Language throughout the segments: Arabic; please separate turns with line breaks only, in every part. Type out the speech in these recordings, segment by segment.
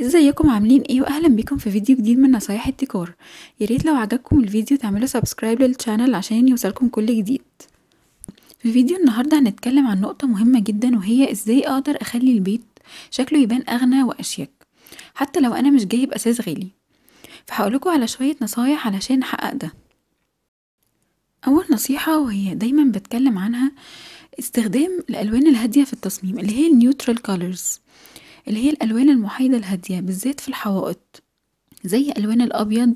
ازيكم عاملين ايه واهلا بيكم في فيديو جديد من نصايح الديكور ياريت لو عجبكم الفيديو تعملوا سبسكرايب للشانل عشان يوصلكم كل جديد في فيديو النهاردة هنتكلم عن نقطة مهمة جدا وهي ازاي اقدر اخلي البيت شكله يبان اغنى واشيك حتى لو انا مش جايب اساس غالي فهقولكوا على شوية نصايح علشان احقق ده اول نصيحة وهي دايما بتكلم عنها استخدام الالوان الهادية في التصميم اللي هي النيوترال كولرز اللي هي الألوان المحايدة الهادية بالذات في الحوائط زي ألوان الأبيض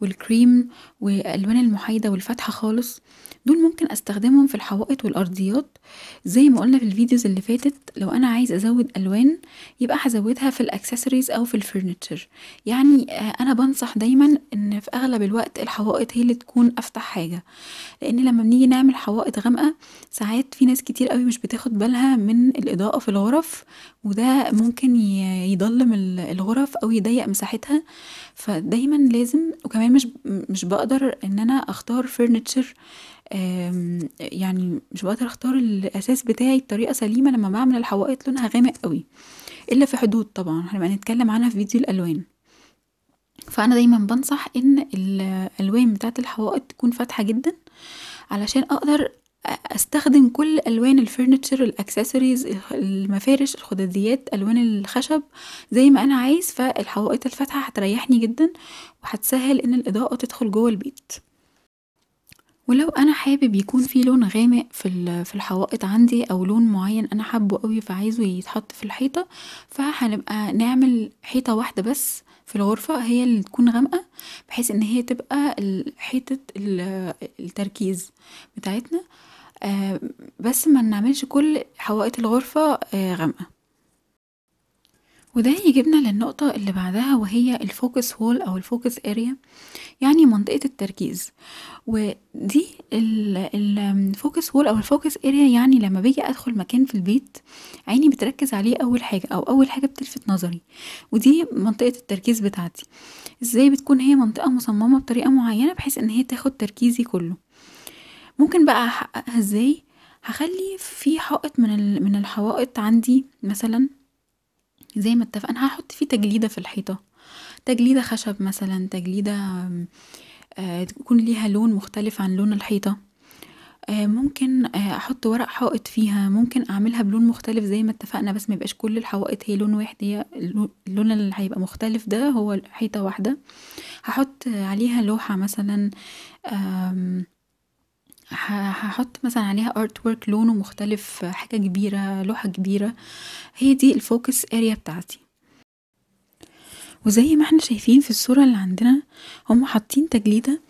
والكريم والألوان المحايدة والفاتحة خالص دول ممكن استخدمهم في الحوائط والأرضيات زي ما قولنا في الفيديوز اللي فاتت لو أنا عايزة أزود ألوان يبقى هزودها في الأكسسوارز أو في الفرنتشر يعني آه، أنا بنصح دايما إن في أغلب الوقت الحوائط هي اللي تكون أفتح حاجة لأن لما بنيجي نعمل حوائط غامقة ساعات في ناس كتير قوي مش بتاخد بالها من الإضاءة في الغرف وده ممكن يضلم الغرف أو يضيق مساحتها فدايما لازم وكمان مش مش بقدر ان انا اختار فرنتشر يعني مش بقدر اختار الاساس بتاعي بطريقه سليمه لما بعمل الحوائط لونها غامق قوي الا في حدود طبعا هنبقى نتكلم عنها في فيديو الالوان فانا دايما بنصح ان الالوان بتاعه الحوائط تكون فاتحه جدا علشان اقدر استخدم كل الوان الفرنتشر الاكسسوارز المفارش الخدديات الوان الخشب زي ما انا عايز فالحوائط الفاتحه هتريحني جدا وهتسهل ان الاضاءه تدخل جوه البيت ولو انا حابب يكون في لون غامق في الحوائط عندي او لون معين انا حابه اوي فعايزه يتحط في الحيطه فهنبقي نعمل حيطه واحده بس في الغرفة هي اللي تكون غامقة بحيث ان هي تبقي حيطة التركيز بتاعتنا آه، بس ما نعملش كل حوائط الغرفة آه، غامقة. وده يجيبنا للنقطة اللي بعدها وهي الفوكس هول أو الفوكس أريا يعني منطقة التركيز، ودي الفوكس هول أو الفوكس أريا يعني لما بيجي أدخل مكان في البيت عيني بتركز عليه أول حاجة أو أول حاجة بتلفت نظري، ودي منطقة التركيز بتاعتي. إزاي بتكون هي منطقة مصممة بطريقة معينة بحيث إن هي تاخد تركيزي كله. ممكن بقى أحققها إزاي؟ هخلي في حائط من من الحوائط عندي مثلا زي ما اتفقنا هحط فيه تجليدة في الحيطة تجليدة خشب مثلا تجليدة تكون آه، ليها لون مختلف عن لون الحيطة آه، ممكن آه، احط ورق حائط فيها ممكن اعملها بلون مختلف زي ما اتفقنا بس ميبقاش كل الحوائط هي لون واحد هي اللون اللي هيبقى مختلف ده هو حيطة واحدة هحط عليها لوحة مثلا هحط مثلا عليها ارت ورك لونه مختلف حاجه كبيره لوحه كبيره هي دي الفوكس اريا بتاعتي وزي ما احنا شايفين في الصوره اللي عندنا هم حاطين تجليده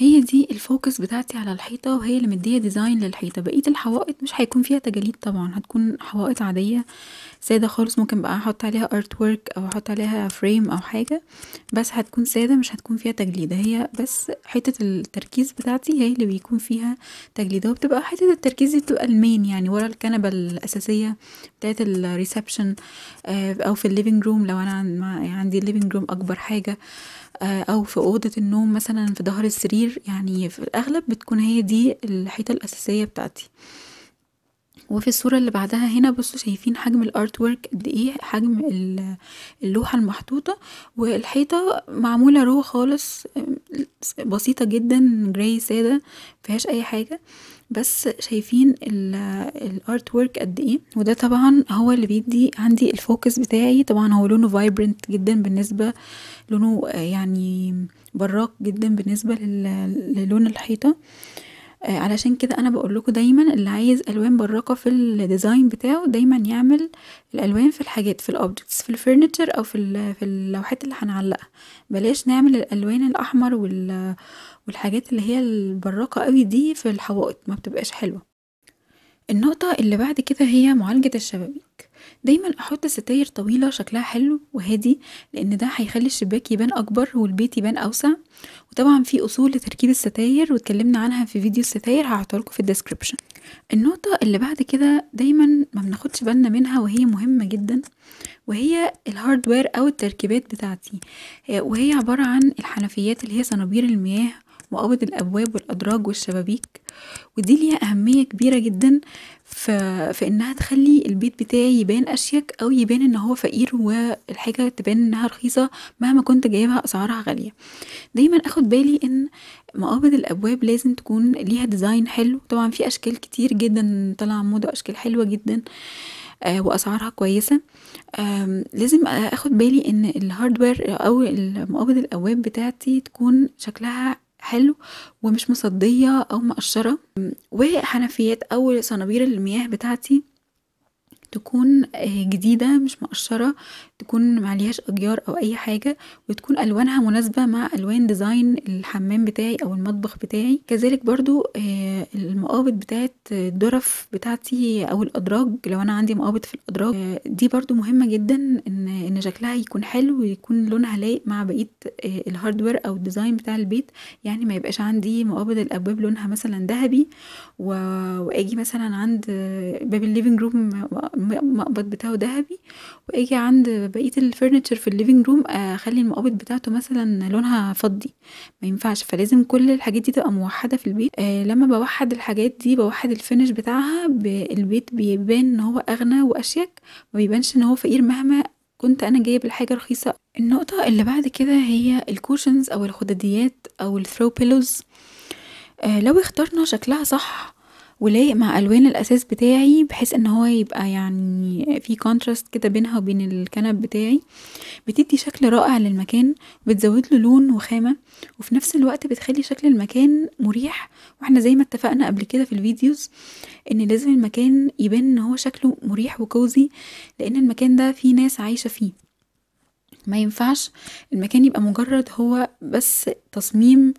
هي دي الفوكس بتاعتي على الحيطة وهي اللي مدية ديزاين للحيطة بقية الحوائط مش هيكون فيها تجاليد طبعا هتكون حوائط عادية سادة خالص ممكن بقى احط عليها ارت وورك او احط عليها فريم او حاجة بس هتكون سادة مش هتكون فيها تجليدة هي بس حتة التركيز بتاعتي هي اللي بيكون فيها تجليدة وبتبقى حتة التركيز دي بتبقى المين يعني ورا الكنبة الأساسية بتاعت الريسبشن آه، او في الليفينج روم لو انا عندي الليفينج روم اكبر حاجة آه، أو في أوضة النوم مثلا في ظهر السرير يعني في الأغلب بتكون هي دي الحيطة الأساسية بتاعتي وفي الصورة اللي بعدها هنا بصوا شايفين حجم الارت ورك قد ايه حجم اللوحة المحطوطة والحيطة معمولة رو خالص بسيطة جدا جراي سادة مفيهاش اي حاجة بس شايفين الارت ورك قد ايه وده طبعا هو اللي بيدي عندي الفوكس بتاعي طبعا هو لونه فايبرنت جدا بالنسبه لونه يعني براق جدا بالنسبه للون الحيطه آه علشان كده انا بقول لكم دايما اللي عايز الوان براقه في الديزاين بتاعه دايما يعمل الالوان في الحاجات في الاوبجكتس في الفرنتشر او في في اللوحات اللي هنعلقها بلاش نعمل الالوان الاحمر وال والحاجات اللي هي البراقه قوي دي في الحوائط ما بتبقاش حلوه النقطه اللي بعد كده هي معالجه الشبابيك دايما احط ستاير طويلة شكلها حلو وهادي لان ده هيخلي الشباك يبان اكبر والبيت يبان اوسع وطبعا في اصول لتركيب الستاير واتكلمنا عنها في فيديو الستاير هحطهالكوا في الديسكريبشن النقطة اللي بعد كده دايما ما بناخدش بالنا منها وهي مهمة جدا وهي الهاردوير او التركيبات بتاعتي آه، وهي عبارة عن الحنفيات اللي هي صنابير المياه مقابض الابواب والادراج والشبابيك ودي ليها اهمية كبيرة جدا ف... فإنها تخلّي البيت بتاعي يبان أشيك أو يبان إن هو فقير والحاجة تبان إنها رخيصة مهما كنت جايبها أسعارها غالية. دايمًا آخد بالي إن مقابض الأبواب لازم تكون ليها ديزاين حلو طبعًا في أشكال كتير جدًا طالعة موضة اشكال حلوة جدًا آه، وأسعارها كويسة. لازم آخد بالي إن الهاردوير أو مقابض الأبواب بتاعتي تكون شكلها حلو ومش مصدية أو مقشرة وحنفيات أو صنابير المياه بتاعتي تكون آه، جديدة مش مقشرة تكون معليهاش أجيار أو أي حاجة وتكون ألوانها مناسبة مع ألوان ديزاين الحمام بتاعي أو المطبخ بتاعي كذلك برضو آه، المقابض بتاعت الدرف بتاعتي أو الأدراج لو أنا عندي مقابض في الأدراج آه، دي برضو مهمة جدا إن شكلها يكون حلو ويكون لونها لايق مع بقية الهاردوير أو الديزاين بتاع البيت يعني ما يبقاش عندي مقابض الأبواب لونها مثلا ذهبي وأجي مثلا عند باب الليفنج روم المقبض بتاعه دهبي واجي عند بقية الفرنتشر في الليفنج روم آه، اخلي المقابض بتاعته مثلا لونها فضي مينفعش فلازم كل الحاجات دي تبقى موحدة في البيت آه لما بوحد الحاجات دي بوحد الفينش بتاعها البيت بيبان ان هو اغنى واشيك مبيبانش ان هو فقير مهما كنت انا جايب الحاجه رخيصه النقطه اللي بعد كده هي الكوشنز او الخدديات او الثرو بيلوز آه لو اخترنا شكلها صح ولايق مع ألوان الأساس بتاعي بحيث ان هو يبقى يعني في كونتراست كده بينها وبين الكنب بتاعي بتدي شكل رائع للمكان له لون وخامة وفي نفس الوقت بتخلي شكل المكان مريح واحنا زي ما اتفقنا قبل كده في الفيديوز ان لازم المكان يبان ان هو شكله مريح وكوزي لان المكان ده فيه ناس عايشة فيه ما ينفعش المكان يبقى مجرد هو بس تصميم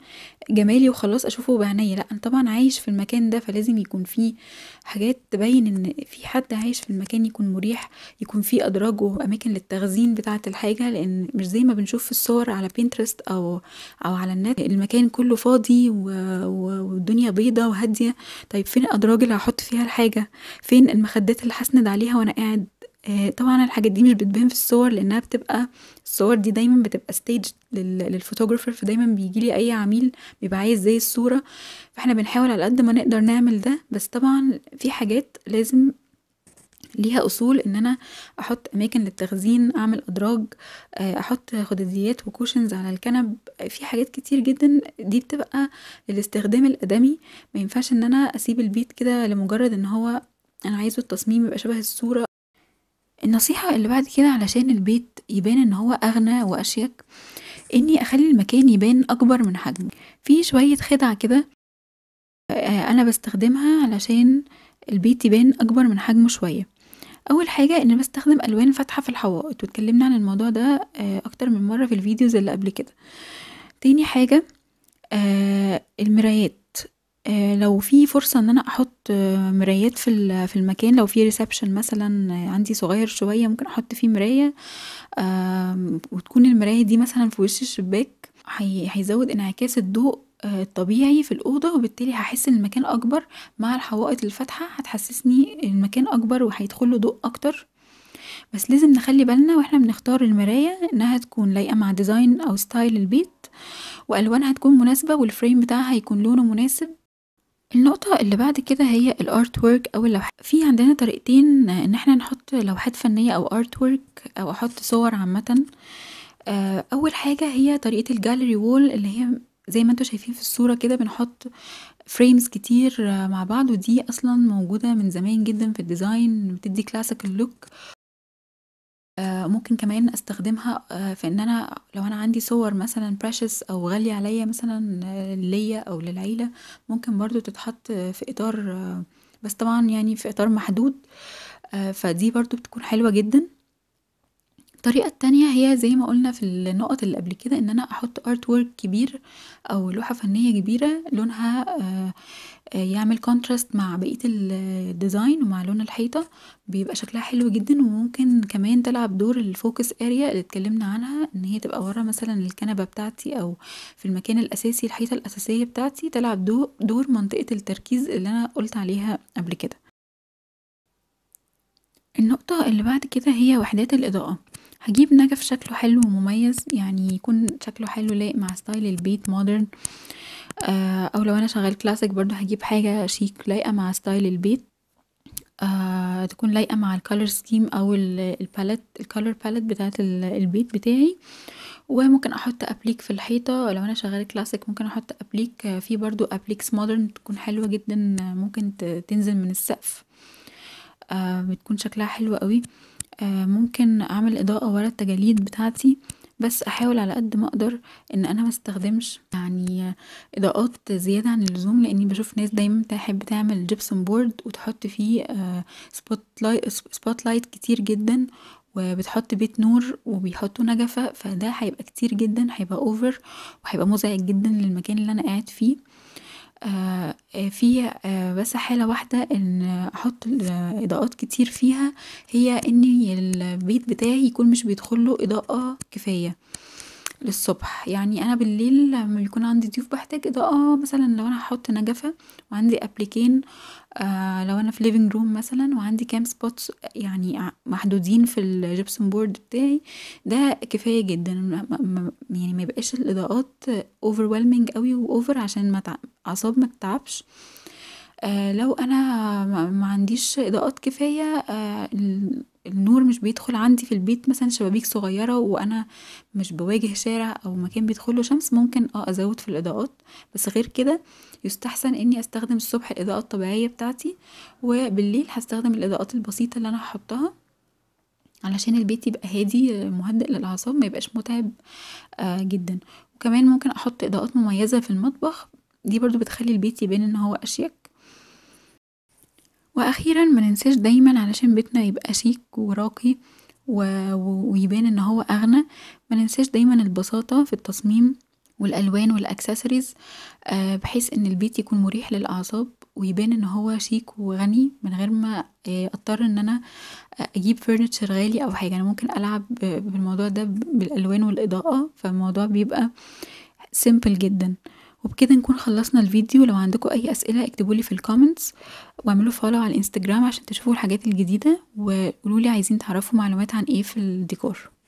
جمالي وخلاص اشوفه بعينيا لا انا طبعا عايش في المكان ده فلازم يكون فيه حاجات تبين ان في حد عايش في المكان يكون مريح يكون فيه ادراج واماكن للتخزين بتاعه الحاجه لان مش زي ما بنشوف في الصور على بينترست او او على النت المكان كله فاضي و... و... والدنيا بيضة وهاديه طيب فين الادراج اللي هحط فيها الحاجه فين المخدات اللي هسند عليها وانا قاعد آه، طبعًا الحاجات دي مش بتبان في الصور لإنها بتبقى الصور دي دايمًا بتبقى ستيج للفوتوغرافر فدايمًا بيجي لي أي عميل بيبقى عايز زي الصورة، فاحنا بنحاول على قد ما نقدر نعمل ده، بس طبعًا في حاجات لازم ليها أصول إن أنا أحط أماكن للتخزين، أعمل أدراج، آه، أحط خداديات وكوشنز على الكنب، في حاجات كتير جدًا دي بتبقى للاستخدام الآدمي، مينفعش إن أنا أسيب البيت كده لمجرد إن هو أنا عايزه التصميم يبقى شبه الصورة النصيحة اللي بعد كده علشان البيت يبان ان هو اغنى واشيك اني اخلي المكان يبان اكبر من حجمه في شوية خدع كده آه، انا بستخدمها علشان البيت يبان اكبر من حجمه شوية اول حاجة اني بستخدم الوان فاتحة في الحوائط واتكلمنا عن الموضوع ده آه، اكتر من مرة في الفيديوز اللي قبل كده تاني حاجة آه، المرايات آه، لو في فرصة إن أنا أحط آه، مرايات في في المكان، لو في ريسبشن مثلًا آه، عندي صغير شوية ممكن أحط فيه مراية، وتكون المراية دي مثلًا في وش الشباك، هيزود انعكاس الضوء الطبيعي في الأوضة، وبالتالي هحس إن المكان أكبر مع الحوائط الفاتحة هتحسسني المكان أكبر وهيدخله ضوء أكتر. بس لازم نخلي بالنا واحنا بنختار المراية إنها تكون لايقة مع ديزاين أو ستايل البيت، وألوانها تكون مناسبة والفريم بتاعها يكون لونه مناسب. النقطة اللي بعد كده هي الارت وورك او اللوحات في عندنا طريقتين آه، ان احنا نحط لوحات فنية او ارت وورك او احط صور عامة آه، اول حاجة هي طريقة الجاليري وول اللي هي زي ما انتوا شايفين في الصورة كده بنحط فريمز كتير آه، مع بعض ودي اصلا موجودة من زمان جدا في الديزاين بتدي كلاسيكال لوك آه، ممكن كمان أستخدمها آه، في إن أنا لو أنا عندي صور مثلًا بريشس أو غالية عليا مثلًا آه، ليا أو للعيلة، ممكن برضو تتحط في إطار بس طبعًا يعني في إطار محدود، فدي برضو بتكون حلوة جدًا. الطريقة التانية هي زي ما قلنا في النقط اللي قبل كده إن أنا أحط artwork كبير أو لوحة فنية كبيرة لونها يعمل كونتراست مع بقية الديزاين ومع لون الحيطة بيبقى شكلها حلو جدا وممكن كمان تلعب دور الفوكس اريا اللي اتكلمنا عنها ان هي تبقى ورا مثلا الكنبة بتاعتي او في المكان الاساسي الحيطة الاساسية بتاعتي تلعب دور, منطقة التركيز اللي انا قلت عليها قبل كده النقطة اللي بعد كده هي وحدات الإضاءة هجيب نجف شكله حلو ومميز يعني يكون شكله حلو لايق مع ستايل البيت مودرن آه، أو لو أنا شغالة كلاسيك برضه هجيب حاجة شيك لايقة مع ستايل البيت، آه، تكون لايقة مع الكالر سكيم أو الباليت الكالر باليت بتاعة البيت بتاعي، وممكن أحط أبليك في الحيطة لو أنا شغالة كلاسيك ممكن أحط أبليك آه، في برضه أبليكس مودرن تكون حلوة جدا ممكن تنزل من السقف بتكون شكلها حلو اوي ممكن اعمل اضاءة ورا التجاليد بتاعتي بس احاول على قد ما اقدر ان انا مستخدمش يعني اضاءات زيادة عن اللزوم لاني بشوف ناس دايما تحب تعمل جبسون بورد وتحط فيه سبوت آه، لايت كتير جدا وبتحط بيت نور وبيحطوا نجفة فده هيبقى كتير جدا هيبقى اوفر وهيبقى مزعج جدا للمكان اللي انا قاعد فيه آه، آه، في آه، بس حالة واحدة إن أحط إضاءات كتير فيها هي إن البيت بتاعي يكون مش بيدخله إضاءة كفاية. للصبح يعني أنا بالليل لما بيكون عندي ضيوف بحتاج إضاءة آه، مثلا لو أنا هحط نجفة وعندي أبليكين آه، لو أنا في ليفنج روم مثلا وعندي كام سبوت يعني محدودين في الجبسون بورد بتاعي ده كفاية جدا يعني ميبقاش الإضاءات overwhelming أوي واوفر عشان ما أعصاب متتعبش آه، لو أنا معنديش إضاءات كفاية النور مش بيدخل عندي في البيت مثلا شبابيك صغيرة وأنا مش بواجه شارع أو مكان بيدخله شمس ممكن اه أزود في الإضاءات بس غير كده يستحسن إني أستخدم الصبح الإضاءة الطبيعية بتاعتي وبالليل هستخدم الإضاءات البسيطة اللي أنا هحطها علشان البيت يبقى هادي مهدئ للأعصاب ميبقاش متعب آه جدا وكمان ممكن أحط إضاءات مميزة في المطبخ دي برضو بتخلي البيت يبان ان هو اشيك وأخيرا مننساش دايما علشان بيتنا يبقى شيك وراقي ويبان ان هو أغنى مننساش دايما البساطة في التصميم والألوان والأكسسوارز آه، بحيث ان البيت يكون مريح للأعصاب ويبان ان هو شيك وغني من غير ما آه، اضطر ان انا آه، اجيب فرنتشر غالي او حاجة انا ممكن العب بالموضوع ده بالألوان والإضاءة فالموضوع بيبقى سيمبل جدا وبكده نكون خلصنا الفيديو لو عندكم اي اسئله اكتبولي في الكومنتس واعملوا فولو على الانستجرام عشان تشوفوا الحاجات الجديده وقولولي عايزين تعرفوا معلومات عن ايه في الديكور